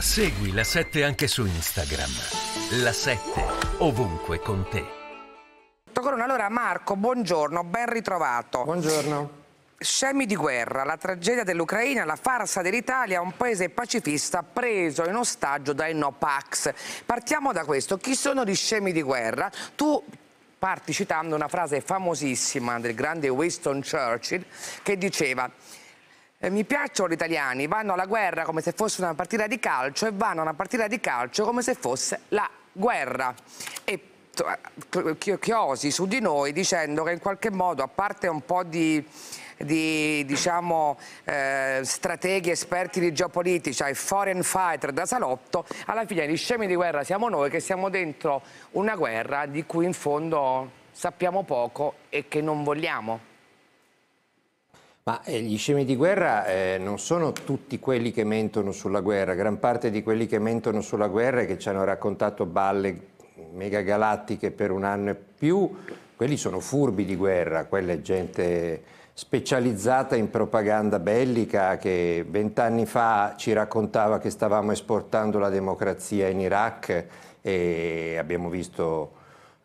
Segui la 7 anche su Instagram. La 7 ovunque con te. Corona, allora Marco, buongiorno, ben ritrovato. Buongiorno. Scemi di guerra, la tragedia dell'Ucraina, la farsa dell'Italia, un paese pacifista preso in ostaggio dai no Partiamo da questo, chi sono gli scemi di guerra? Tu parti citando una frase famosissima del grande Winston Churchill che diceva eh, mi piacciono gli italiani, vanno alla guerra come se fosse una partita di calcio e vanno a una partita di calcio come se fosse la guerra. E chiosi su di noi dicendo che in qualche modo, a parte un po' di di diciamo, eh, strateghi esperti di geopolitica e foreign fighter da salotto, alla fine gli scemi di guerra siamo noi che siamo dentro una guerra di cui in fondo sappiamo poco e che non vogliamo. Ma eh, gli scemi di guerra eh, non sono tutti quelli che mentono sulla guerra, gran parte di quelli che mentono sulla guerra e che ci hanno raccontato balle megagalattiche per un anno e più, quelli sono furbi di guerra, quella è gente specializzata in propaganda bellica che vent'anni fa ci raccontava che stavamo esportando la democrazia in Iraq e abbiamo visto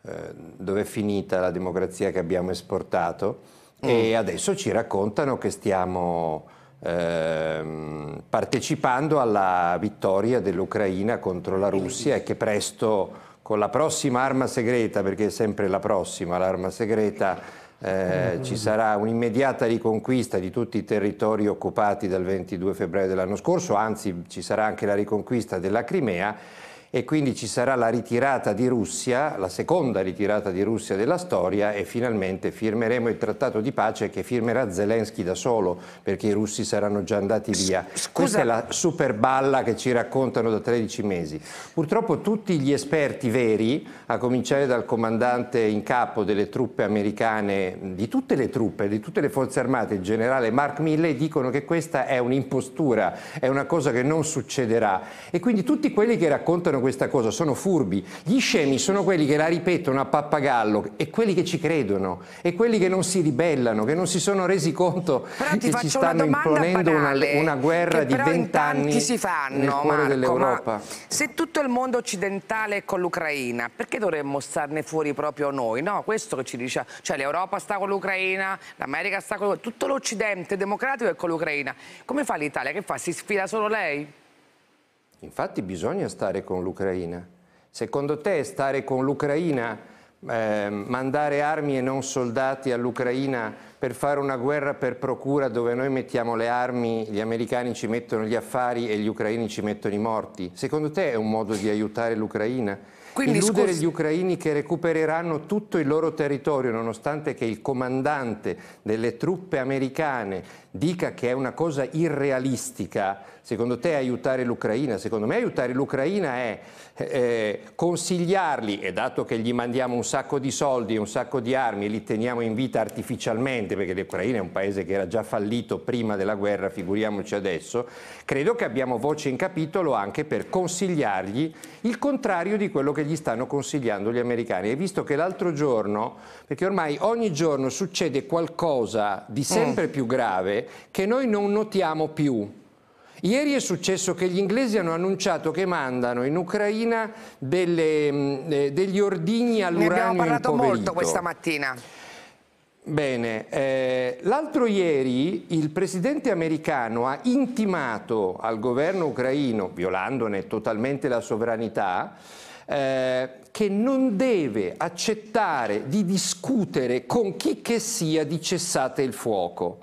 eh, dove è finita la democrazia che abbiamo esportato. Mm. e adesso ci raccontano che stiamo ehm, partecipando alla vittoria dell'Ucraina contro la Russia e che presto con la prossima arma segreta, perché è sempre la prossima l'arma segreta, eh, ci sarà un'immediata riconquista di tutti i territori occupati dal 22 febbraio dell'anno scorso, anzi ci sarà anche la riconquista della Crimea e quindi ci sarà la ritirata di Russia, la seconda ritirata di Russia della storia e finalmente firmeremo il trattato di pace che firmerà Zelensky da solo perché i russi saranno già andati via. Scusa. Questa è la super balla che ci raccontano da 13 mesi. Purtroppo tutti gli esperti veri, a cominciare dal comandante in capo delle truppe americane, di tutte le truppe, di tutte le forze armate, il generale Mark Milley, dicono che questa è un'impostura, è una cosa che non succederà. E quindi tutti quelli che raccontano questa cosa, sono furbi. Gli scemi sono quelli che la ripetono a pappagallo e quelli che ci credono e quelli che non si ribellano, che non si sono resi conto che ci stanno una imponendo banale, una, una, guerra di vent'anni si fanno, nel cuore dell'Europa. Se tutto il mondo occidentale è con l'Ucraina, perché dovremmo starne fuori proprio noi? No, questo che ci dice, cioè l'Europa sta con l'Ucraina, l'America sta con l'Ucraina, tutto l'Occidente democratico è con l'Ucraina. Come fa l'Italia? Che fa? Si sfida solo lei? Infatti bisogna stare con l'Ucraina. Secondo te stare con l'Ucraina, eh, mandare armi e non soldati all'Ucraina per fare una guerra per procura dove noi mettiamo le armi, gli americani ci mettono gli affari e gli ucraini ci mettono i morti, secondo te è un modo di aiutare l'Ucraina? Quindi, Illudere scusi... gli ucraini che recupereranno tutto il loro territorio, nonostante che il comandante delle truppe americane dica che è una cosa irrealistica, secondo te aiutare l'Ucraina? Secondo me aiutare l'Ucraina è eh, consigliarli, e dato che gli mandiamo un sacco di soldi e un sacco di armi e li teniamo in vita artificialmente, perché l'Ucraina è un paese che era già fallito prima della guerra, figuriamoci adesso, credo che abbiamo voce in capitolo anche per consigliargli il contrario di quello che gli stanno consigliando gli americani. E visto che l'altro giorno, perché ormai ogni giorno succede qualcosa di mm. sempre più grave che noi non notiamo più. Ieri è successo che gli inglesi hanno annunciato che mandano in Ucraina delle, mm, eh, degli ordigni all'uranio impoverito. Ne abbiamo parlato molto questa mattina. Bene, eh, l'altro ieri il presidente americano ha intimato al governo ucraino, violandone totalmente la sovranità, eh, che non deve accettare di discutere con chi che sia di cessate il fuoco.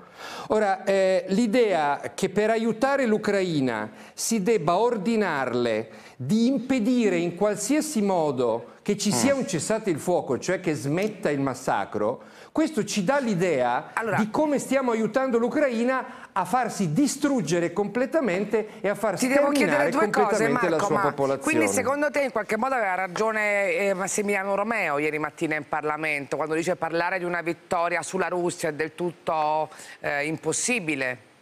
Ora, eh, l'idea che per aiutare l'Ucraina si debba ordinarle di impedire in qualsiasi modo che ci mm. sia un cessate il fuoco, cioè che smetta il massacro, questo ci dà l'idea allora, di come stiamo aiutando l'Ucraina a farsi distruggere completamente e a far sterminare completamente cose, Marco, la sua popolazione. Quindi secondo te in qualche modo aveva ragione eh, Massimiliano Romeo ieri mattina in Parlamento quando dice parlare di una vittoria sulla Russia è del tutto eh, impossibile?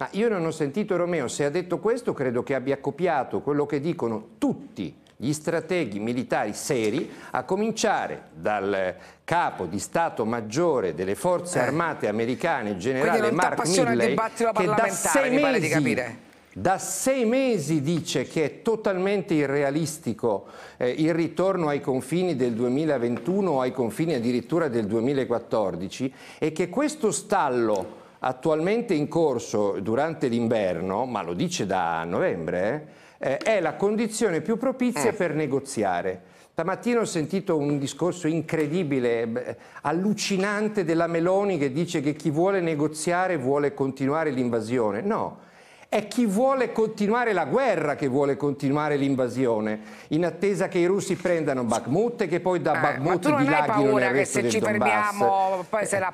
Ma io non ho sentito Romeo, se ha detto questo credo che abbia copiato quello che dicono tutti gli strateghi militari seri, a cominciare dal capo di Stato Maggiore delle Forze eh. Armate Americane, generale Mark Milley, che da sei mesi da sei mesi dice che è totalmente irrealistico eh, il ritorno ai confini del 2021 o ai confini addirittura del 2014 e che questo stallo attualmente in corso durante l'inverno, ma lo dice da novembre, eh, eh, è la condizione più propizia eh. per negoziare. Stamattina ho sentito un discorso incredibile, eh, allucinante della Meloni che dice che chi vuole negoziare vuole continuare l'invasione. No, è chi vuole continuare la guerra che vuole continuare l'invasione, in attesa che i russi prendano Bakhmut e che poi da eh, Bakhmut eh, dilaghino nel resto del Donbass. Ma tu non hai paura che se ci fermiamo poi se la